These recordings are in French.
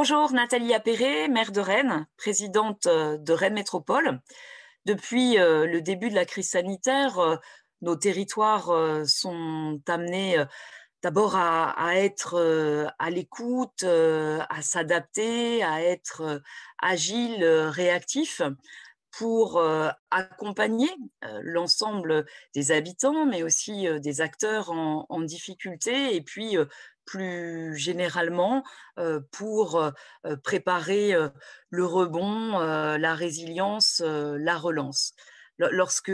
Bonjour, Nathalie Appéré, maire de Rennes, présidente euh, de Rennes Métropole. Depuis euh, le début de la crise sanitaire, euh, nos territoires sont amenés d'abord à, à, être à l'écoute, à s'adapter, à être agile, réactif, pour accompagner l'ensemble des habitants, mais aussi des acteurs en, difficulté, et puis plus généralement pour préparer le rebond, la résilience, la relance. Lorsque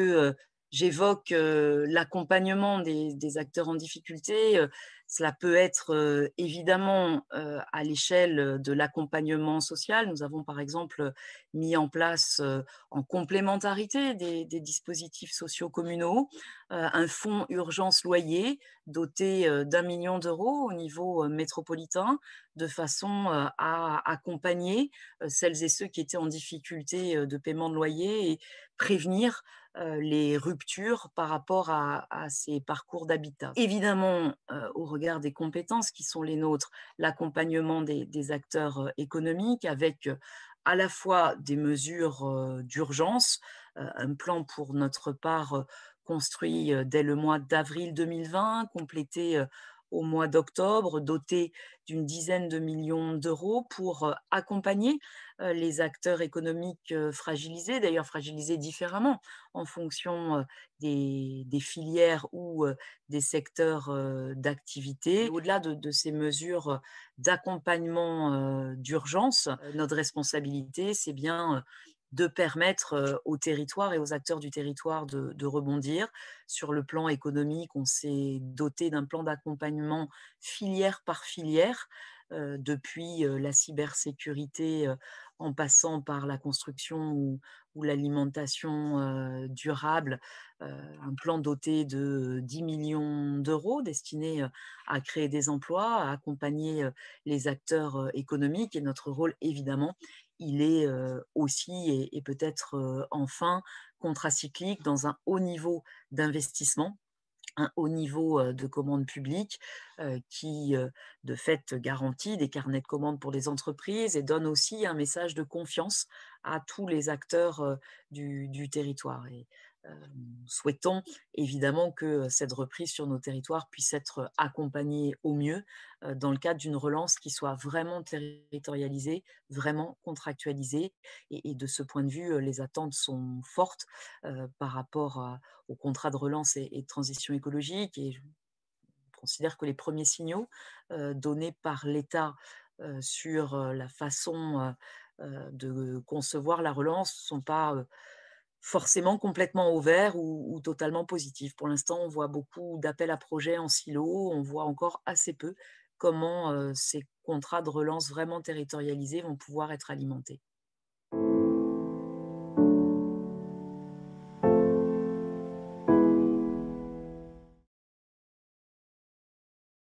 J'évoque l'accompagnement des, acteurs en difficulté. cela peut être évidemment à l'échelle de l'accompagnement social. Nous avons par exemple mis en place en complémentarité des dispositifs sociaux communaux euh, un fonds urgence loyer doté euh, d'un million d'euros au niveau euh, métropolitain de façon à accompagner celles et ceux qui étaient en difficulté de paiement de loyer et prévenir les ruptures par rapport à, ces parcours d'habitat. Évidemment, au regard des compétences qui sont les nôtres, l'accompagnement des, acteurs économiques avec à la fois des mesures d'urgence, un plan pour notre part construit dès le mois d'avril 2020, complété au mois d'octobre, doté d'une dizaine de millions d'euros pour accompagner les acteurs économiques fragilisés, d'ailleurs fragilisés différemment en fonction des, filières ou des secteurs d'activité. Au-delà de, de, ces mesures d'accompagnement d'urgence, notre responsabilité, c'est bien de permettre au territoire et aux acteurs du territoire de, rebondir. Sur le plan économique, on s'est doté d'un plan d'accompagnement filière par filière, depuis la cybersécurité en passant par la construction ou, l'alimentation durable, un plan doté de 10 millions d'euros destiné à créer des emplois, à accompagner les acteurs économiques. Et notre rôle, évidemment, il est aussi et, peut-être enfin contracyclique dans un haut niveau d'investissement un haut niveau de commande publique qui, de fait, garantit des carnets de commandes pour les entreprises et donne aussi un message de confiance à tous les acteurs du, territoire. Euh, souhaitons évidemment que euh, cette reprise sur nos territoires puisse être euh, accompagnée au mieux dans le cadre d'une relance qui soit vraiment territorialisée, vraiment contractualisée. Et, de ce point de vue, les attentes sont fortes par rapport au contrat de relance et, de transition écologique. Et je considère que les premiers signaux donnés par l'État sur la façon de concevoir la relance ne sont pas forcément complètement ouvert ou, totalement positif. Pour l'instant, on voit beaucoup d'appels à projets en silo, on voit encore assez peu comment euh, ces contrats de relance vraiment territorialisés vont pouvoir être alimentés.